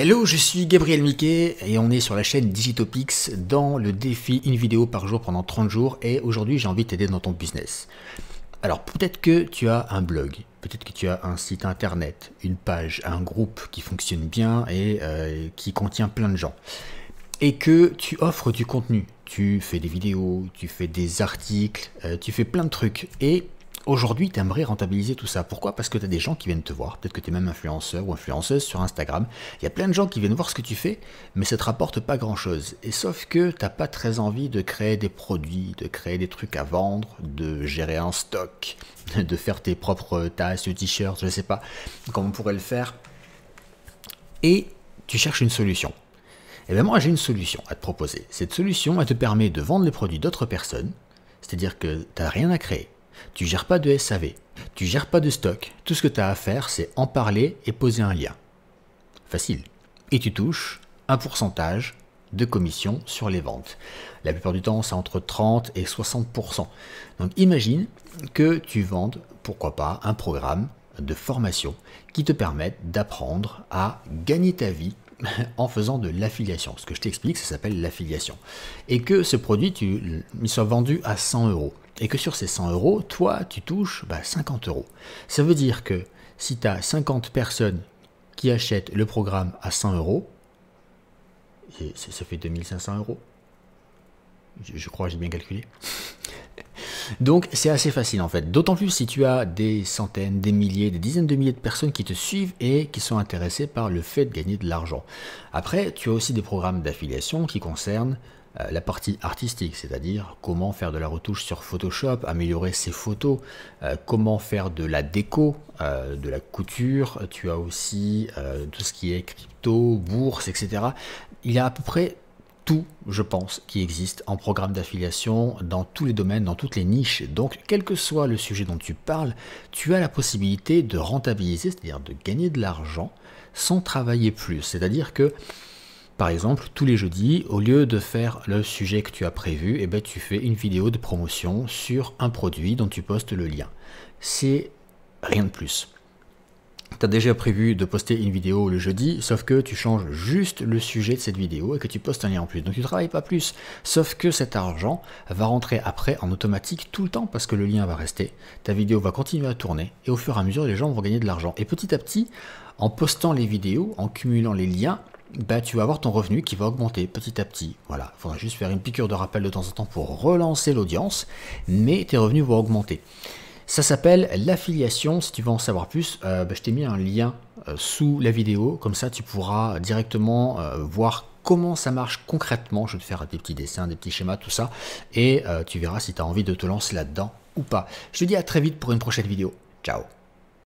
Hello, je suis Gabriel Miquet et on est sur la chaîne Digitopix dans le défi une vidéo par jour pendant 30 jours et aujourd'hui j'ai envie de t'aider dans ton business. Alors peut-être que tu as un blog, peut-être que tu as un site internet, une page, un groupe qui fonctionne bien et euh, qui contient plein de gens et que tu offres du contenu. Tu fais des vidéos, tu fais des articles, euh, tu fais plein de trucs et Aujourd'hui, tu aimerais rentabiliser tout ça. Pourquoi Parce que tu as des gens qui viennent te voir. Peut-être que tu es même influenceur ou influenceuse sur Instagram. Il y a plein de gens qui viennent voir ce que tu fais, mais ça ne te rapporte pas grand-chose. Et sauf que tu n'as pas très envie de créer des produits, de créer des trucs à vendre, de gérer un stock, de faire tes propres tasses, t-shirts, je ne sais pas comment on pourrait le faire. Et tu cherches une solution. Et eh bien moi j'ai une solution à te proposer. Cette solution, elle te permet de vendre les produits d'autres personnes, c'est-à-dire que tu n'as rien à créer. Tu gères pas de SAV, tu gères pas de stock, tout ce que tu as à faire c'est en parler et poser un lien. Facile. Et tu touches un pourcentage de commission sur les ventes. La plupart du temps, c'est entre 30 et 60%. Donc imagine que tu vendes, pourquoi pas, un programme de formation qui te permette d'apprendre à gagner ta vie en faisant de l'affiliation. Ce que je t'explique, ça s'appelle l'affiliation. Et que ce produit, tu, soit vendu à 100 euros et que sur ces 100 euros, toi, tu touches 50 bah, euros. Ça veut dire que si tu as 50 personnes qui achètent le programme à 100 euros, ça fait 2500 euros. Je, je crois que j'ai bien calculé. Donc c'est assez facile en fait. D'autant plus si tu as des centaines, des milliers, des dizaines de milliers de personnes qui te suivent et qui sont intéressées par le fait de gagner de l'argent. Après, tu as aussi des programmes d'affiliation qui concernent euh, la partie artistique, c'est-à-dire comment faire de la retouche sur Photoshop, améliorer ses photos, euh, comment faire de la déco, euh, de la couture, tu as aussi tout ce qui est crypto, bourse, etc. Il y a à peu près tout, je pense, qui existe en programme d'affiliation dans tous les domaines, dans toutes les niches. Donc, quel que soit le sujet dont tu parles, tu as la possibilité de rentabiliser, c'est-à-dire de gagner de l'argent sans travailler plus. C'est-à-dire que, par exemple, tous les jeudis, au lieu de faire le sujet que tu as prévu, et eh ben, tu fais une vidéo de promotion sur un produit dont tu postes le lien. C'est rien de plus tu as déjà prévu de poster une vidéo le jeudi, sauf que tu changes juste le sujet de cette vidéo et que tu postes un lien en plus. Donc tu travailles pas plus. Sauf que cet argent va rentrer après en automatique tout le temps parce que le lien va rester, ta vidéo va continuer à tourner et au fur et à mesure les gens vont gagner de l'argent. Et petit à petit, en postant les vidéos, en cumulant les liens, bah, tu vas avoir ton revenu qui va augmenter petit à petit. Voilà, il faudra juste faire une piqûre de rappel de temps en temps pour relancer l'audience, mais tes revenus vont augmenter. Ça s'appelle l'affiliation. Si tu veux en savoir plus, euh, bah, je t'ai mis un lien euh, sous la vidéo. Comme ça, tu pourras directement euh, voir comment ça marche concrètement. Je vais te faire des petits dessins, des petits schémas, tout ça. Et tu verras si tu as envie de te lancer là-dedans ou pas. Je te dis à très vite pour une prochaine vidéo. Ciao